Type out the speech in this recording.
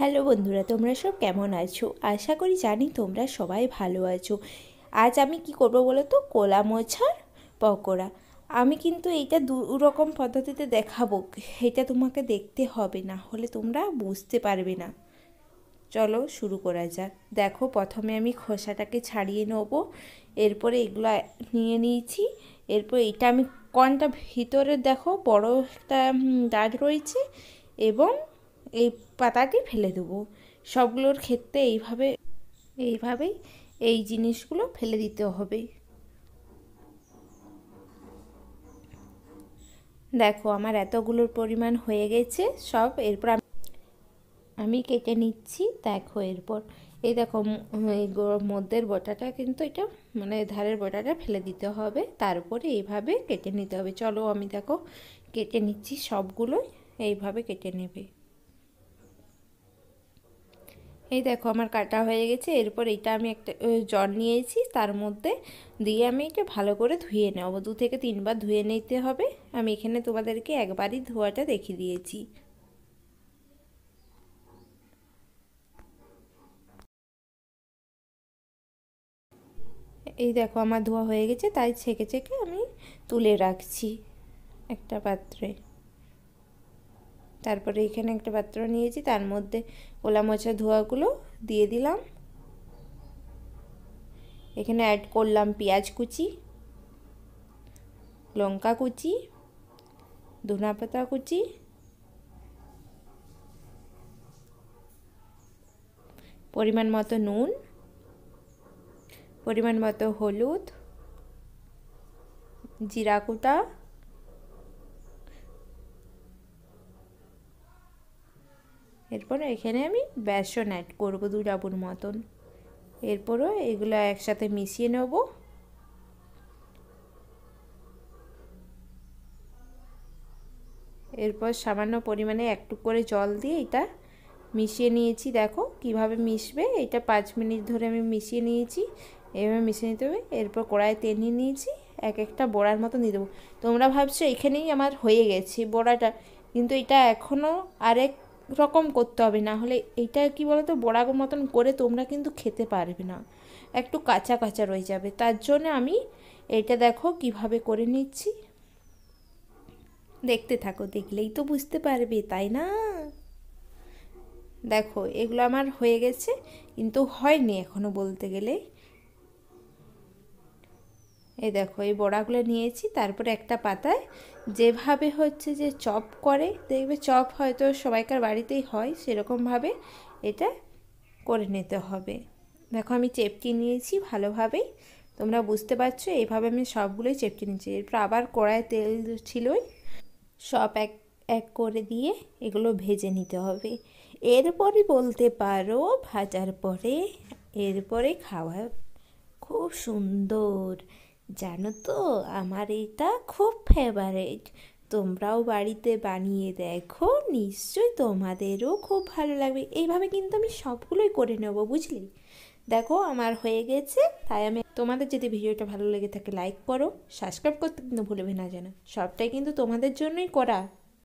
hello বন্ধুরা তোমরা সব কেমন আছো আশা করি জানি তোমরা সবাই ভালো আছো আজ আমি কি করবো বলো তো কোলা মোছার পকোড়া আমি কিন্তু এইটা দু রকম পদ্ধতিতে দেখাবো এটা তোমাকে দেখতে হবে না হলে তোমরা বুঝতে পারবে না চলো শুরু করা যাক দেখো প্রথমে আমি খোসাটাকে ছাড়িয়ে নেব এরপরে এগুলো নিয়ে নিয়েছি এরপর এটা আমি কনটা ভিতরে দেখো বড় একটা দাঁত রয়েছে এবং এই পাতাকে ফেলে দেবো সবগুলোর ক্ষেত্রে এইভাবে এইভাবেই এই জিনিসগুলো ফেলে দিতে হবে দেখো আমার এতগুলোর পরিমাণ হয়ে গেছে সব এরপর আমি কেটে নিচ্ছি দেখো এরপর এই দেখো এই মধ্যের বটাটা কিন্তু এটা মানে ধারের বটাটা ফেলে দিতে হবে তারপরে এইভাবে কেটে নিতে হবে চলো আমি দেখো কেটে নিচ্ছি সবগুলোই এইভাবে কেটে নেবে এই দেখো আমার কাটা হয়ে গেছে এরপর এটা আমি একটা জল নিয়েছি তার মধ্যে দিয়ে আমি এটা ভালো করে ধুয়ে নেব দু থেকে তিনবার ধুয়ে নিতে হবে আমি এখানে তোমাদেরকে একবারই ধোয়াটা দেখে দিয়েছি এই দেখো আমার ধোয়া হয়ে গেছে তাই ছেঁকে ছেঁকে আমি তুলে রাখছি একটা পাত্রে তারপরে এখানে একটা পাত্র নিয়েছি তার মধ্যে ওলা মোছা ধোয়াগুলো দিয়ে দিলাম এখানে অ্যাড করলাম পেঁয়াজ কুচি লঙ্কা কুচি ধনাপাতা কুচি পরিমাণ মতো নুন পরিমাণ মতো হলুদ জিরা কুটা এরপর এখানে আমি বেসন অ্যাড করব দু চামচ মতন এরপরও এগুলো একসাথে মিশিয়ে নেব এরপর সামান্য পরিমাণে একটু করে জল দিয়ে এটা মিশিয়ে নিয়েছি দেখো কিভাবে মিশবে এটা পাঁচ মিনিট ধরে আমি মিশিয়ে নিয়েছি এভাবে মিশিয়ে নিতে হবে এরপর কড়াইয়ে তেল নিয়ে নিয়েছি এক একটা বড়ার মতো নিয়ে দেবো তোমরা ভাবছো এখানেই আমার হয়ে গেছে বড়াটা কিন্তু এটা এখনও আরেক রকম করতে হবে না হলে এইটা কি বলতো বড়ার মতন করে তোমরা কিন্তু খেতে পারবে না একটু কাঁচা কাঁচা রয়ে যাবে তার জন্য আমি এটা দেখো কিভাবে করে নিচ্ছি দেখতে থাকো দেখলেই তো বুঝতে পারবে তাই না দেখো এগুলো আমার হয়ে গেছে কিন্তু হয়নি এখনও বলতে গেলে এই দেখো এই বড়াগুলো নিয়েছি তারপরে একটা পাতায় যেভাবে হচ্ছে যে চপ করে দেখবে চপ হয়তো সবাইকার বাড়িতেই হয় সেরকমভাবে এটা করে নিতে হবে দেখো আমি চেপকে নিয়েছি ভালোভাবেই তোমরা বুঝতে পারছো এইভাবে আমি সবগুলোই চেপকে নিয়েছি এরপর আবার কড়ায় তেল ছিলই সব এক এক করে দিয়ে এগুলো ভেজে নিতে হবে এরপরে বলতে পারো ভাজার পরে এরপরে খাওয়া খুব সুন্দর জানো তো আমার এটা খুব ফেভারেট তোমরাও বাড়িতে বানিয়ে দেখো নিশ্চয়ই তোমাদেরও খুব ভালো লাগবে এইভাবে কিন্তু আমি সবগুলোই করে নেব বুঝলি দেখো আমার হয়ে গেছে তাই আমি তোমাদের যদি ভিডিওটা ভালো লেগে থাকে লাইক করো সাবস্ক্রাইব করতে কিন্তু ভুলবে না যেন সবটাই কিন্তু তোমাদের জন্যই করা